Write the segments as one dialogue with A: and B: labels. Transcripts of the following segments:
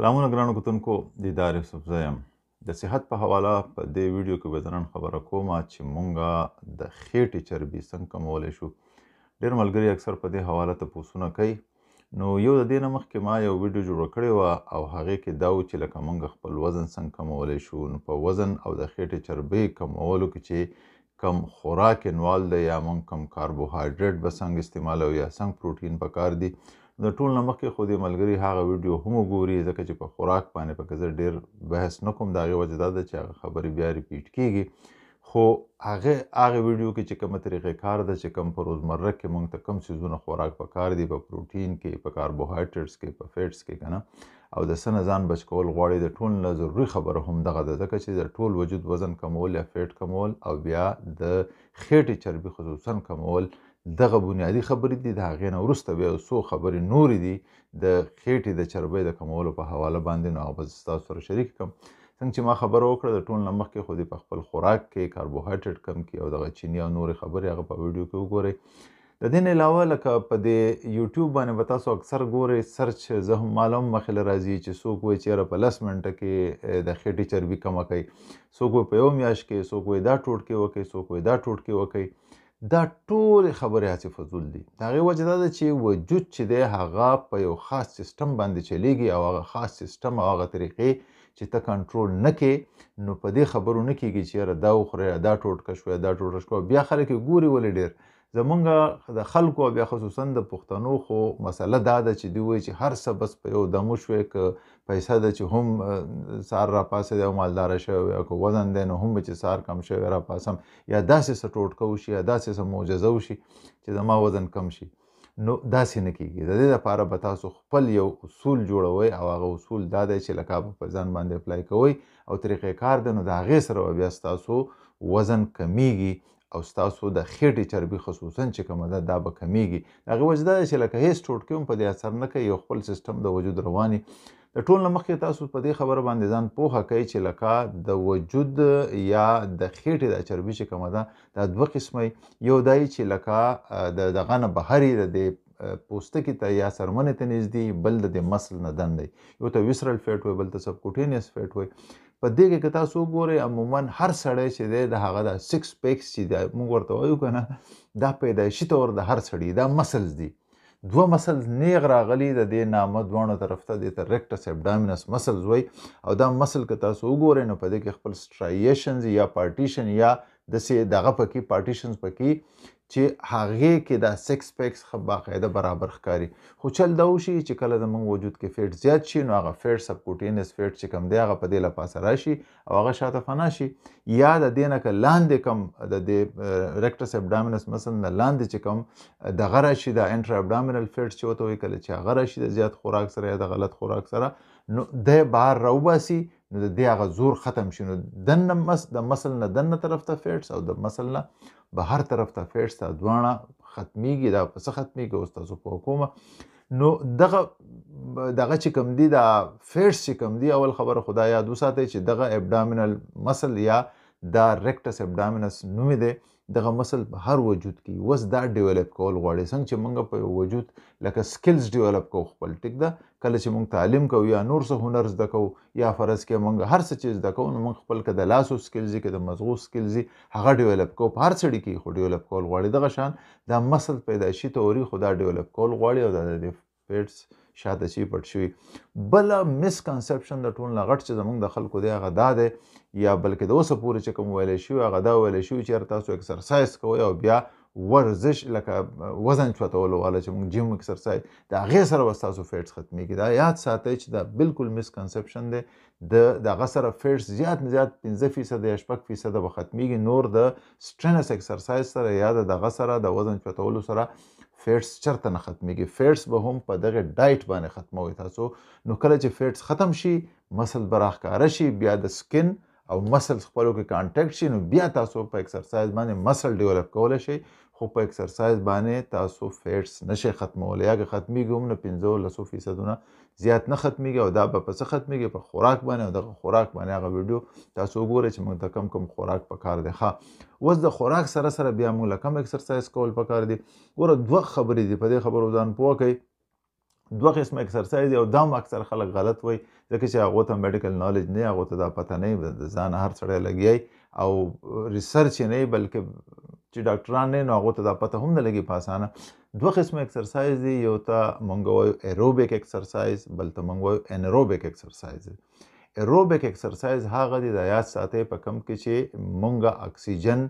A: سلامونه ګرانو کتونکو د دار یوسف زیم د صحت په حواله په دې ویډیو کې به نن خبره کوم چې مونږه د خېټې چربي څنګه کمولی شو ډېر ملګري اکثر په دې حواله تپوسونه کوي نو یو د دې نه مخکې ما یو ویډیو جوړه کړې وه او هغې کې دا و چې لکه مونږ خپل وزن څنګه کمولی شو نو په وزن او د خېټې چربۍ کمولو کې چې کم خوراک انوال دی یا مونږ کم کاربوهایډریټ به څنګه استعمالوو یا څنګه پروټین پکار دی د ټول نه مخکې خو د ملګري هغه ویډیو هم وګوري ځکه چې په خوراک باندې پکې زه ډېر بحث نه کوم د هغې وجه دا ده چې هغه خبرې بیا ریپیټ کېږي خو هغه هغه ویډیو کې چې کومه طریقې کار ده چې کوم په روزمره کې موږ ته کم څیزونه خوراک په کار دي په پروټین کې په کاربوهایډریټس کې په فیټس کې که نه او د سنه ځان بچ کول غواړي د ټول نه ضروري خبره هم دغه ده ځکه چې د ټول وجود وزن کمول یا فیټ کمول او بیا د خېټې چربي خصوصا کمول دغه بنیادی خبرې دي د هغې نه وروسته بیا څو خبرې نورې دي د خېټې د چربۍ د کمولو په حواله باندې نو هغه به زه ستاسو سره شریک کړم څنګه چې ما خبره وکړه د ټول نه مخکې خو په خپل خوراک کې کاربوهایډریټ کم کړي او دغه چینی او نورې خبرې هغه په ویډیو کې وګورئ د دې نه علاوه لکه په دې یوټیوب باندې به تاسو اکثر ګورئ سرچ زه هم معلوم مخې له راځي چې څوک وایي چېرې په لس منټه کې د خېټې چربي کمه کوي څوک وایي په یو میاشت کې څوک وایي دا ټوټ کې وکوي څوک وایي دا ټوټ کې وکوي دا ټول خبرې هڅې فضول دي د هغې وجه دا ده چې وجود چې دی هغه په یو خاص سیستم باندې چلیږي او هغه خاص سیستم او هغه طریقې چې ته کنټرول نه کې نو په دې خبرو نه کېږي چې یاره دا وخوره دا ټوټکه شوه دا ټوټه شوه بیا خلک یې ګوري ولې ډېر زمونږ د خلکو بیا خصوصا د پښتنو خو مسله دا ده چې دوی وایي چې هر څه بس په یو دمو شوې ک پیسې ده چې هم سار را پاسه دی او مالدار شوی او کو وزن دی نو هم چې سار کم شوی را پاسم یا داسې څه ټوټکو شي یا داسې څه معجزه وشي چې زما وزن کم شي نو داسې نه کیږي د دې لپاره به تاسو خپل یو اصول جوړوي او هغه اصول دا دی چې لکه په ځان باندې اپلای کوئ او طریقې کار دی نو د هغې سره به بیا ستاسو وزن کمیږي او ستاسو د خېټې چربي خصوصا چې کومه ده دا به کمیږي د هغې وجه دا ده چې لکه هېڅ ټوټکې هم په دې اثر نه کوي یو خپل سیسټم د وجود رواني د ټول نه مخکې تاسو په دې خبره باندې ځان پوهه کوئ چې لکه د وجود یا د خېټې د چربي چې کومه ده دا دوه قسمه یو دای چې لکه د دغه نه بهر د دې پوستکی ته یا سرمنې ته نږدې بل د مسل نه دندې یو ته ویسرل فیټ وي بل ته سبکوټینیس فیټ وي په دې کې که تاسو وګورئ عموما هر سړی چې دی د هغه د سکس پیکس چې دی موږ ورته وایو که نه دا پیدایشي طور د هر سړي دا مسلز دي دوه مسلز نیغ راغلی د دې نامه دوه طرف ته د ریکټس ابډامینس مسلز وای او دا مسل که تاسو وګورئ نو په دې کې خپل سټرایشنز یا پارټیشن یا د سه دغه پکې پارټیشنز پکې چې هغه کې دا سکس پیکس خو باقاعده برابر ښکاری خو چل دا وشي چې کله د من وجود کې فیټ زیات شي نو هغه فیټ سب کوټینس فیټ چې کم دی هغه په دې لپاره راشي او هغه شاته فنا شي یا د دینه ک لاندې کم د ریکټس ابډامینس مثلا لاندې چې کم د غره شي د انټر ابډامینل فیټ چې وته وي کله چې غره شي د زیات خوراک سره یا د غلط خوراک سره نو د بهر راوباسي نو د دې هغه زور ختم شي نو دنه مس د مسل نه دنه طرف ته فیټس او د مسل نه به هر طرف ته فیټس ته دواړه ختميږي دا پس ختميږي او تاسو په حکومت نو دغه دغه چې کوم دی دا فیټس چې کوم دی اول خبر خدای یاد وساتئ چې دغه ابډامینل مسل یا دا ریکټس ابډامینس نوم دی دغه مسل په هر وجود کې وس دا ډیولپ کول غواړي څنګه چې موږ په وجود لکه سکلز ډیولپ کو خپل ټیک ده کله چې موږ تعلیم کوو یا نور څه هنر زده کوو یا فرض کې موږ هر څه چیز زده کوو نو موږ خپل کې د لاسو سکلز کې د مزغو سکلز هغه ډیولپ کوو په هر سړي کې خو ډیولپ کول غواړي دغه شان دا مسل پیدایشي توري خدا ډیولپ کول غواړي او د پیټس شاته شي پټ شي بل مس کنسپشن د ټول لغټ چې زمونږ د خلکو دی هغه دا دی یا بلکې د اوسه پورې چې کوم ویلې شو هغه دا ویلې شو چې تاسو اکسرسایز کوئ او بیا ورزش لکه وزن چوتولو والا چې موږ جیم اکسرسایز د هغې سره به ستاسو فیټس ختمیږي دا یاد ساتئ چې دا بالکل مسکنسپشن دی د دغه سره فیټس زیات نه زیات پنځه فیصده یا شپږ فیصده به ختمیږي نور د سټرنس اکسرسایز سره یا د دغه سره د وزن چوتولو سره فیټس چرته نه ختمیږي فیټس به هم په دغه ډایټ باندې ختموي تاسو نو کله چې فیټس ختم شي مسل براخ کاره شي بیا د سکن او مسل خپلو کې کانټیکټ شي نو بیا تاسو په ایکسرسایز باندې مسل ډیولپ کولای شئ خو په ایکسرسایز باندې تاسو فیټس نشي ختمولای یا که ختمیږي هم نه پنځه لسو فیصدونه زیات نه ختمیږي او دا به پسه ختمیږي په خوراک باندې او دغه خوراک باندې هغه ویډیو تاسو وګورئ چې موږ ته کم کم خوراک پکار دی ښه اوس د خوراک سره سره بیا موږ لکم ایکسرسایز کول پکار دی ګوره دوه خبرې دي په دې خبرو ځان پوه کړئ دوه قسم اکسرسایز یو دم اکثر خلک غلط وای ځکه چې هغه ته میډیکل نالج نه هغه ته دا پته نه ځان هر سړی لګیای او ریسرچ نه بلکې چې ډاکټران نه نو هغه ته دا پته هم نه لګي پاسانه دوه قسم اکسرسایز دی یو ته مونږ وایو ایروبیک اکسرسایز بل ته مونږ وایو انیروبیک اکسرسایز ایروبیک اکسرسایز هغه دی د یاد ساتي په کم کې چې مونږه اکسیجن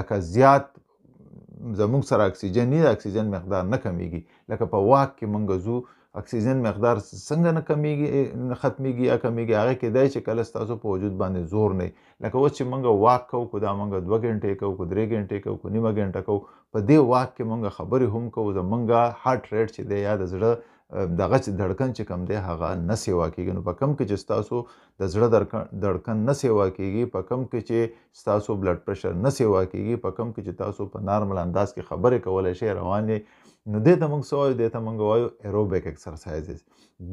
A: لکه زیات زموږ سره اکسیجن نه د اکسیجن مقدار نه کمیږي لکه په واک کې مونږ زو اکسیجن مقدار څنګه نه کمیږي نه ختميږي یا کمیږي هغه کېدای چې کله ستاسو په وجود باندې زور نه لکه اوس چې مونږ واک کوو کو دا مونږ دوه غنټې کوو کو درې غنټې کوو کو نیمه غنټه کوو په دې واک کې مونږ خبرې هم کوو زمونږ هارت ریټ چې دی یا د زړه د غچ دړکن چې کم دی هغه نه سیوا کیږي نو په کم کې چې ستاسو د زړه دړکن نه سیوا کیږي په کم کې چې ستاسو بلډ پرشر نه سیوا کیږي په کم کې چې تاسو په نارمل انداز کې خبرې کولای شئ روانې نو دې ته موږ سوای دې ته موږ وایو ایروبیک ایکسرسایزز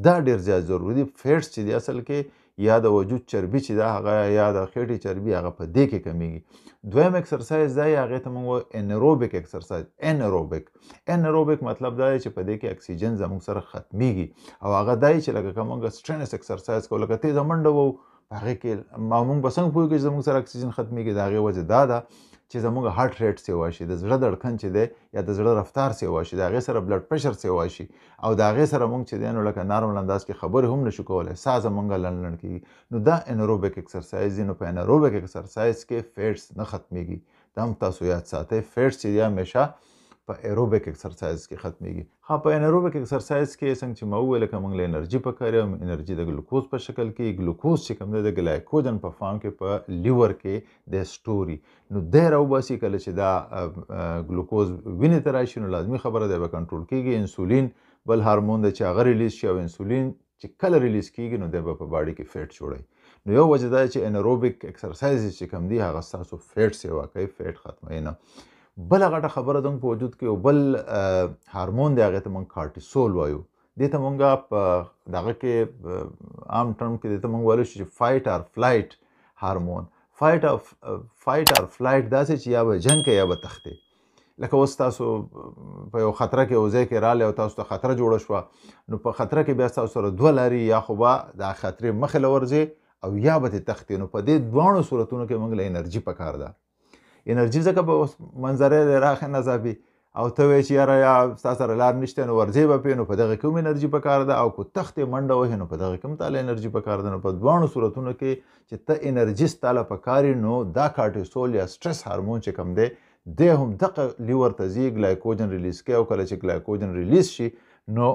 A: دا ډیر زیات ضروری دي فیټس چې دی اصل کې یا د وجود چربي چې دا هغه یا د خېټې چربي هغه په دې کې کمیږي دویم ایکسرسایز دا هغه ته موږ انروبیک ایکسرسایز انروبیک انروبیک مطلب دا چې په دې کې اکسیجن زموږ سره ختميږي او هغه دای چې لکه کومه سټرنس ایکسرسایز کول لکه تیز منډه وو هغه کې مامون بسنګ پوي کې زموږ سره اکسیجن ختميږي دا هغه وجه دا ده چې زموږ هارت ریټ سیوا شي د زړه دړکن چې دی یا د زړه رفتار سیوا شي د هغې سره بلډ پریشر سیوا شي او د هغې سره موږ چې دی نو لکه نارمل انداز کې خبرې هم نشو کولی ساه زموږ لنډ لنډ کېږي نو دا انروبیک اکسرسایز دی نو په انروبیک اکسرسایز کې فیټس نه ختمیږي دا هم تاسو یاد ساتئ فیټس چې دی همیشه په ایروبیک ایکسرسایز کې ختميږي ها په انیروبیک ایکسرسایز کې څنګه چې مو ویل کوم له انرژي په کار او انرژي د ګلوکوز په شکل کې ګلوکوز چې کوم د ګلایکوجن په فارم کې په لیور کې د سټوري نو د راوباسي کله چې دا ګلوکوز وینې ته راشي نو لازمی خبره ده به کنټرول کیږي انسولین بل هورمون د چې هغه ریلیز شي او انسولین چې کله ریلیز کیږي نو د په باډي کې فیټ جوړي نو یو وجه دا چې انیروبیک ایکسرسایز چې کوم دی هغه تاسو فیټ سیوا کوي فیټ ختموي نه بل غټه خبره زموږ په وجود کې یو بل هارمون دی هغه ته موږ کارټیسول وایو دې ته موږ په دغه کې عام ټرم کې دې ته موږ وایو چې فایټ آر فلایټ هارمون فایټ آف فایټ آر فلایټ داسې چې یا به جنگ کې یا به تختې لکه اوس تاسو په یو خطره کې او ځای کې رالی او تاسو ته خطره جوړه شوه نو په خطره کې بیا تاسو سره دوه لاري یا خو به دا خطرې مخې له ورځي او یا به تختې نو په دې دواړو صورتونو کې موږ له انرژي پکار ده انرژي ځکه به اوس منظرې راخه نظابي او ته وایې چې یاره یا ستا سره لار نشته نو ورځې به پې نو په دغه کې هم انرژي پکار ده او که تختې منډه وهې نو په دغه کې هم تاله انرژي پکار ده نو په دواړو صورتونو کې چې ته انرژي ستا له پکارې نو دا کارټیسول یا سټرس هارمون چې کوم دی دی هم دغه لیور ته ځي ګلایکوجن ریلیز کوي او کله چې ګلایکوجن ریلیز شي نو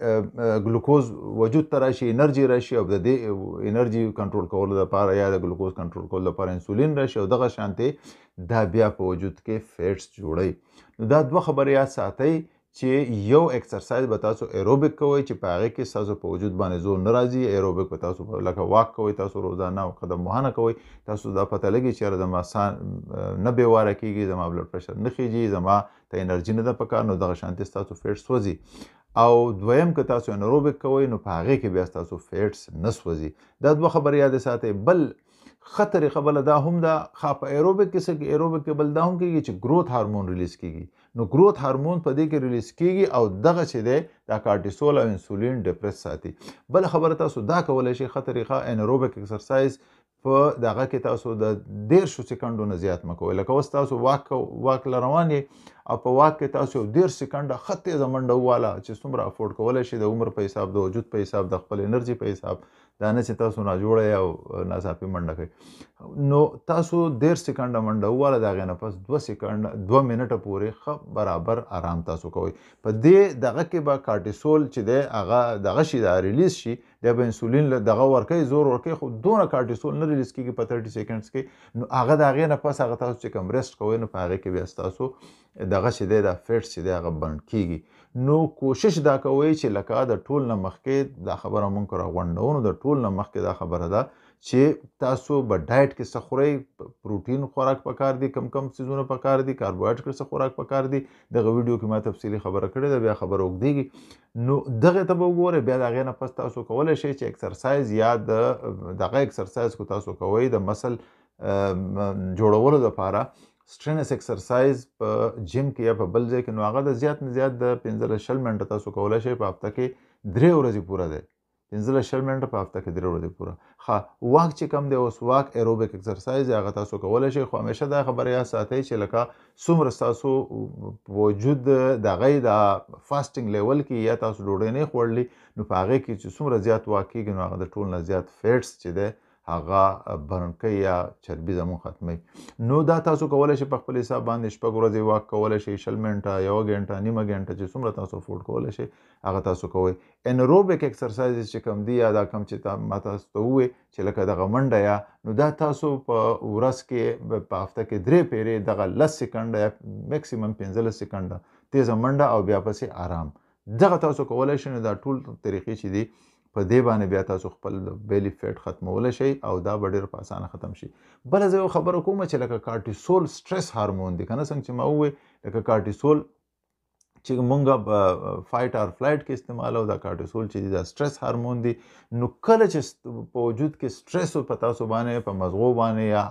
A: ګلوکوز وجود ته راشي انرژي راشي او د دې انرژي کنټرول کولو لپاره یا د ګلوکوز کنټرول کولو لپاره انسولین راشي او دغه شانته دا بیا په وجود کې فیټس جوړي نو دا دوه خبرې یا ساتي چې یو ایکسرسایز به تاسو ایروبیک کوئ چې په هغه کې تاسو په وجود باندې زور نه راځي ایروبیک به تاسو لکه واک کوئ تاسو روزانه او قدم وهنه کوئ تاسو دا پته لګي چې زما سان نه بیواره کیږي زما بلډ پرشر نه خیږي زما ته انرژي نه ده پکار نو دغه شانتي تاسو فیټ سوځي او دویم که تاسو انروبیک کوئ نو په هغې کې بیا ستاسو فیټس نه سوځي دا دوه خبرې یادې ساتئ بل ښه طریقه بله دا هم ده ښه په ایروبیک کې څه ایروبیک کې بل دا هم کېږي چې ګروث هارمون ریلیز کېږي نو ګروث هارمون په دې کې ریلیز کېږي او دغه چې دی دا کارټیسول او انسولین ډپریس ساتي بل خبره تاسو دا کولی شئ ښه طریقه انروبیک اکسرسایز په دغه کې تاسو د دیرشو سکندو نه زیات مکوئ لکه اوس تاسو واک واک لروان یې او په واک کې تاسو ډیر سکند خطې زمنډه واله چې څومره افورد کولای شي د عمر په حساب د وجود په حساب د خپل انرژي په حساب دا نه چې تاسو نه جوړه او ناڅاپي منډه کوي نو تاسو ډیر سکند منډه واله دا غنه پس 2 سکند 2 منټه پورې برابر آرام تاسو کوي په دې دغه کې به کارټیسول چې د هغه دغه شي د ریلیز شي دا به انسولین دغه ورکې زور ورکې خو دونه کارټیسول نه ریلیز کیږي په 30 سیکنډز کې نو هغه د هغه نه پس هغه تاسو چې کوم ریسټ کوئ نو په هغه کې بیا تاسو دغه شې دی د فیټ شې دی هغه بند کیږي نو کوشش دا کوئ چې لکه د ټول نه مخکې دا خبره مونږ را غونډونو د ټول نه مخکې دا خبره ده چې تاسو په ډایټ کې څه خورئ پروټین خوراک پکار دي کم کم سيزونه پکار دي کاربوهایډریټ څه خوراک پکار دي دغه ویډیو کې ما تفصیلی خبره کړې ده بیا خبره وګدیږي نو دغه ته به وګوره بیا دغه نه پس تاسو کولای شئ چې ایکسرسایز یا د دغه ایکسرسایز کو تاسو کوی د مسل جوړولو لپاره سټرینس ایکسرسایز په جیم کې یا په بل ځای کې نو هغه د زیات نه زیات د 15 شل منټه تاسو کولای شئ په هفته کې درې ورځې پوره دی 15 شل منټه په هفته کې درې ورځې پوره ښه واک چې کم دی اوس واک ایروبیک ایکسرسایز هغه تاسو کولی شئ خو همیشه دا خبره یا ساتئ چې لکه څومره ستاسو وجود د هغې د فاسټنګ لیول کې یا تاسو ډوډۍ نه خوړلې نو په هغې کې چې څومره زیات واک کېږي نو هغه د ټول نه زیات فیټس چې دی هغه برنکې یا چربي زمو ختمي نو دا تاسو کولای شئ په خپل حساب باندې شپږ ورځې واک کولای شئ شل منټه یو غنټه نیمه غنټه چې څومره تاسو فوډ کولای شئ هغه تاسو کوئ انروبیک ایکسرسایز چې کم دی یا دا کم چې ما تاسو ته وې چې لکه دغه منډه یا نو دا تاسو په ورس کې په هفته کې درې پیری دغه 10 سکند یا میکسیمم 15 سکند تیز منډه او بیا پسې آرام دغه تاسو کولای شئ دا ټول طریقې چې دي په دې باندې بیا تاسو خپل بیلی فیټ ختمول شي او دا به ډېر په اسانه ختم شي بل زه یو خبره کوم چې لکه کارټیسول سټرس هارمون دی کنه څنګه چې ما وې لکه کارټیسول چې مونږه فایټ اور فلایټ کې استعمالو دا کارټیسول چې دا سټرس هارمون دی نو کله چې په وجود کې سټرس او پتا سو باندې په مزغو باندې یا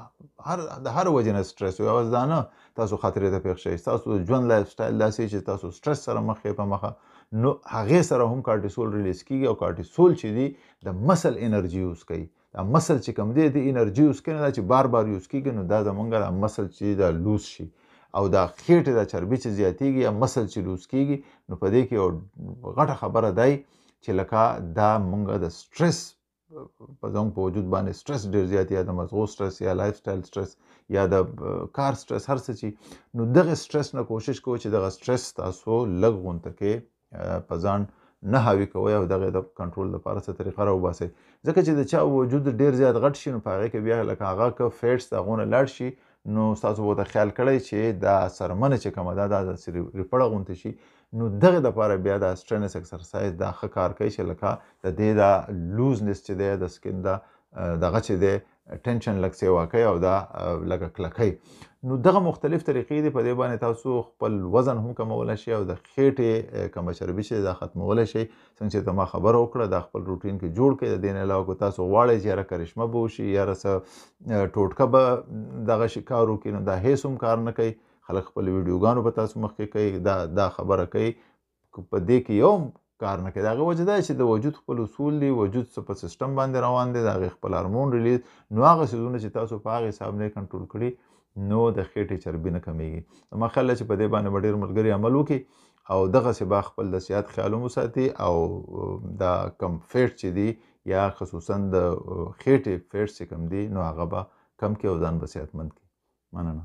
A: هر د هر وجه نه سټرس او ځدانه تاسو خاطرې ته پېښ شي تاسو ژوند لایف سټایل داسې چې تاسو سټرس سره مخ په مخه نو هغه سره هم کارټیسول ریلیز کیږي او کارټیسول چې دی د مسل انرژي یوز کوي دا مسل چې کوم دی د انرژي یوز کوي دا چې بار بار یوز کیږي نو دا زمونږ د مسل چې دا لوز شي او دا خېټه د چربي چې زیاتېږي یا مسل چې لوز کیږي نو په دې کې یو غټه خبره دی چې لکه دا مونږ د سټرس په زموږ په وجود باندې سټرس ډېر زیات یا د مزغو سټرس یا لایف سټایل سټرس یا د کار سټرس هر څه چې نو دغه سټرس نه کوشش کوو چې دغه سټرس تاسو لږ غونته کې په ځان نه هاوي کوي او دغه د کنټرول لپاره څه طریقه راوباسي ځکه چې د چا وجود ډیر زیات غټ شي نو په هغه کې بیا لکه هغه که فیټس دغونه لاړ شي نو تاسو به خیال کړی چې دا سرمنه چې کومه ده دا داسې ریپړه غونته شي نو دغه لپاره بیا د سټرینس اکسرسایز دا ښه کار کوي چې لکه د دې دا لوزنس چې دی د سکن دا دغه چې دی ټنشن لکه سی واقع او دا لکه کلکې نو دغه مختلف طریقې دي په دې باندې تاسو خپل وزن هم کمول شي او د خېټې کم شربي شي دا ختمول شي څنګه ته ما خبر وکړه د خپل روټین کې جوړ کړئ د دین علاوه کو تاسو غواړئ چې را کرشمه بو شي یا رس ټوټکه به دغه شکارو کې نو دا هیڅ هم کار نه کوي خلک خپل ویډیوګانو په تاسو مخ کې کوي دا دا خبره کوي په دې کې یو کار نه کوي د هغه وجه دا چې د وجود خپل اصول دی وجود څه په سیستم باندې روان دی د هغې خپل هارمون ریلیز نو هغه څیزونه چې تاسو په هغه حساب نه کنټرول کړي نو د خېټې چربي نه کمیږي زما خیال چې په دې باندې به ډېر ملګري عمل وکړي او دغسې به خپل د صحت خیال هم وساتي او دا کم فیټ چې دی یا خصوصا د خېټې فیټ چې کم دی نو هغه به کم کړي او ځان به صحتمند کړي مننه